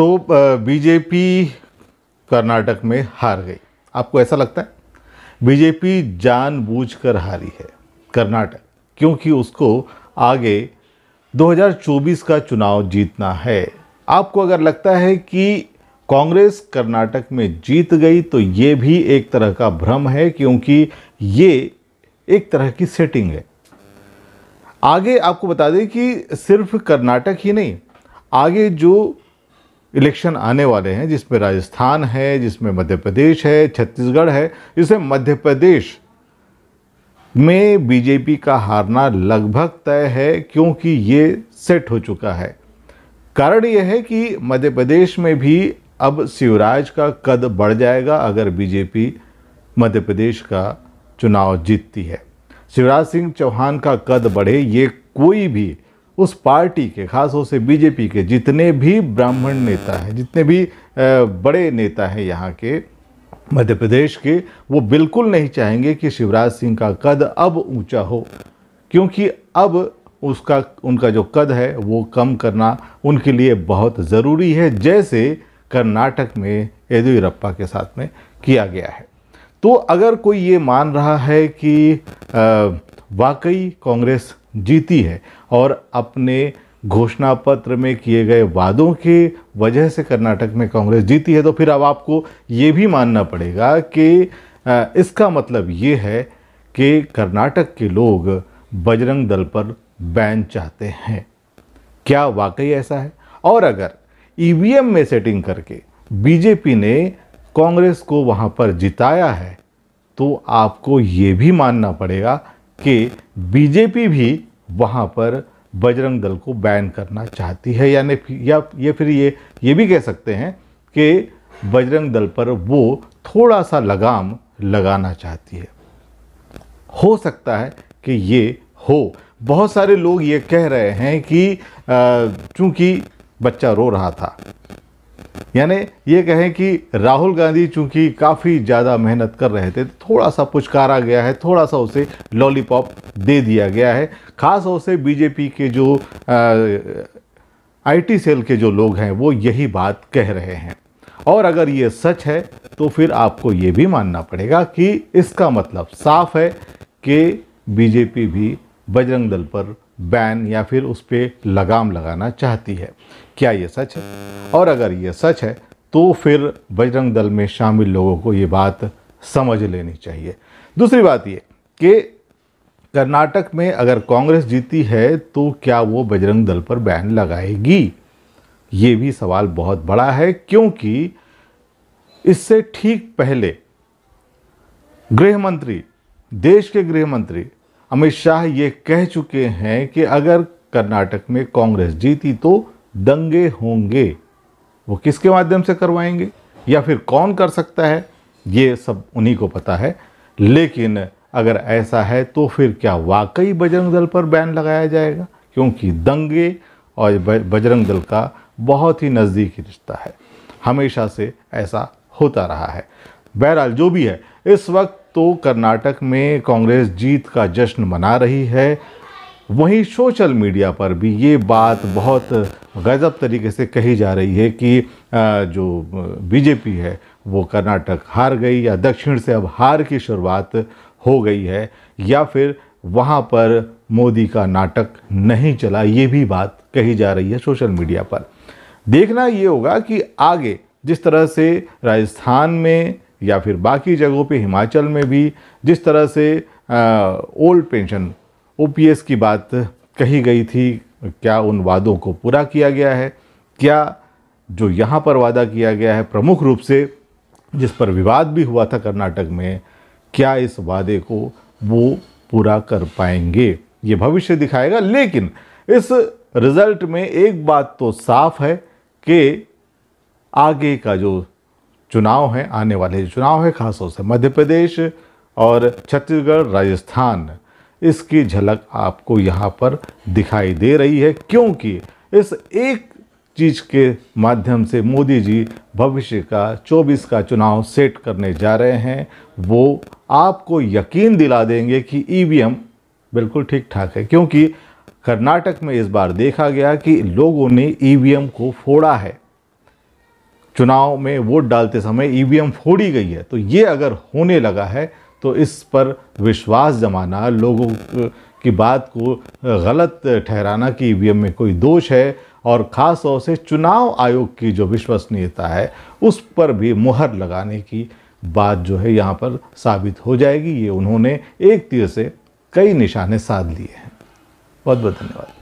तो बीजेपी कर्नाटक में हार गई आपको ऐसा लगता है बीजेपी जानबूझकर हारी है कर्नाटक क्योंकि उसको आगे 2024 का चुनाव जीतना है आपको अगर लगता है कि कांग्रेस कर्नाटक में जीत गई तो ये भी एक तरह का भ्रम है क्योंकि ये एक तरह की सेटिंग है आगे आपको बता दें कि सिर्फ कर्नाटक ही नहीं आगे जो इलेक्शन आने वाले हैं जिसमें राजस्थान है जिसमें मध्य प्रदेश है छत्तीसगढ़ है इसमें मध्य प्रदेश में बीजेपी का हारना लगभग तय है क्योंकि ये सेट हो चुका है कारण यह है कि मध्य प्रदेश में भी अब शिवराज का कद बढ़ जाएगा अगर बीजेपी मध्य प्रदेश का चुनाव जीतती है शिवराज सिंह चौहान का कद बढ़े ये कोई भी उस पार्टी के खासतौर से बीजेपी के जितने भी ब्राह्मण नेता हैं जितने भी बड़े नेता हैं यहाँ के मध्य प्रदेश के वो बिल्कुल नहीं चाहेंगे कि शिवराज सिंह का कद अब ऊंचा हो क्योंकि अब उसका उनका जो कद है वो कम करना उनके लिए बहुत ज़रूरी है जैसे कर्नाटक में येदियुरप्पा के साथ में किया गया है तो अगर कोई ये मान रहा है कि वाकई कांग्रेस जीती है और अपने घोषणा पत्र में किए गए वादों के वजह से कर्नाटक में कांग्रेस जीती है तो फिर अब आपको ये भी मानना पड़ेगा कि इसका मतलब ये है कि कर्नाटक के लोग बजरंग दल पर बैन चाहते हैं क्या वाकई ऐसा है और अगर ई में सेटिंग करके बीजेपी ने कांग्रेस को वहाँ पर जिताया है तो आपको ये भी मानना पड़ेगा कि बीजेपी भी वहाँ पर बजरंग दल को बैन करना चाहती है यानी या ये फिर ये ये भी कह सकते हैं कि बजरंग दल पर वो थोड़ा सा लगाम लगाना चाहती है हो सकता है कि ये हो बहुत सारे लोग ये कह रहे हैं कि चूंकि बच्चा रो रहा था यानी ये कहें कि राहुल गांधी चूंकि काफ़ी ज़्यादा मेहनत कर रहे थे थोड़ा सा पुचकारा गया है थोड़ा सा उसे लॉलीपॉप दे दिया गया है ख़ास ओर से बीजेपी के जो आईटी सेल के जो लोग हैं वो यही बात कह रहे हैं और अगर ये सच है तो फिर आपको ये भी मानना पड़ेगा कि इसका मतलब साफ है कि बीजेपी भी बजरंग दल पर बैन या फिर उस पर लगाम लगाना चाहती है क्या ये सच है और अगर ये सच है तो फिर बजरंग दल में शामिल लोगों को ये बात समझ लेनी चाहिए दूसरी बात ये कि कर्नाटक में अगर कांग्रेस जीती है तो क्या वो बजरंग दल पर बैन लगाएगी ये भी सवाल बहुत बड़ा है क्योंकि इससे ठीक पहले गृह मंत्री देश के गृह मंत्री अमित शाह ये कह चुके हैं कि अगर कर्नाटक में कांग्रेस जीती तो दंगे होंगे वो किसके माध्यम से करवाएंगे या फिर कौन कर सकता है ये सब उन्हीं को पता है लेकिन अगर ऐसा है तो फिर क्या वाकई बजरंग दल पर बैन लगाया जाएगा क्योंकि दंगे और बजरंग दल का बहुत ही नज़दीकी रिश्ता है हमेशा से ऐसा होता रहा है बहरहाल जो भी है इस वक्त तो कर्नाटक में कांग्रेस जीत का जश्न मना रही है वहीं सोशल मीडिया पर भी ये बात बहुत गजब तरीके से कही जा रही है कि जो बीजेपी है वो कर्नाटक हार गई या दक्षिण से अब हार की शुरुआत हो गई है या फिर वहाँ पर मोदी का नाटक नहीं चला ये भी बात कही जा रही है सोशल मीडिया पर देखना ये होगा कि आगे जिस तरह से राजस्थान में या फिर बाकी जगहों पे हिमाचल में भी जिस तरह से ओल्ड पेंशन ओ की बात कही गई थी क्या उन वादों को पूरा किया गया है क्या जो यहाँ पर वादा किया गया है प्रमुख रूप से जिस पर विवाद भी हुआ था कर्नाटक में क्या इस वादे को वो पूरा कर पाएंगे ये भविष्य दिखाएगा लेकिन इस रिज़ल्ट में एक बात तो साफ है कि आगे का जो चुनाव हैं आने वाले चुनाव हैं खासतौर से मध्य प्रदेश और छत्तीसगढ़ राजस्थान इसकी झलक आपको यहाँ पर दिखाई दे रही है क्योंकि इस एक चीज़ के माध्यम से मोदी जी भविष्य का 24 का चुनाव सेट करने जा रहे हैं वो आपको यकीन दिला देंगे कि ईवीएम बिल्कुल ठीक ठाक है क्योंकि कर्नाटक में इस बार देखा गया कि लोगों ने ईवीएम को फोड़ा है चुनाव में वोट डालते समय ईवीएम फोड़ी गई है तो ये अगर होने लगा है तो इस पर विश्वास जमाना लोगों की बात को गलत ठहराना कि ईवीएम में कोई दोष है और ख़ास तौर से चुनाव आयोग की जो विश्वसनीयता है उस पर भी मुहर लगाने की बात जो है यहाँ पर साबित हो जाएगी ये उन्होंने एक तीर से कई निशाने साध लिए हैं बहुत बहुत धन्यवाद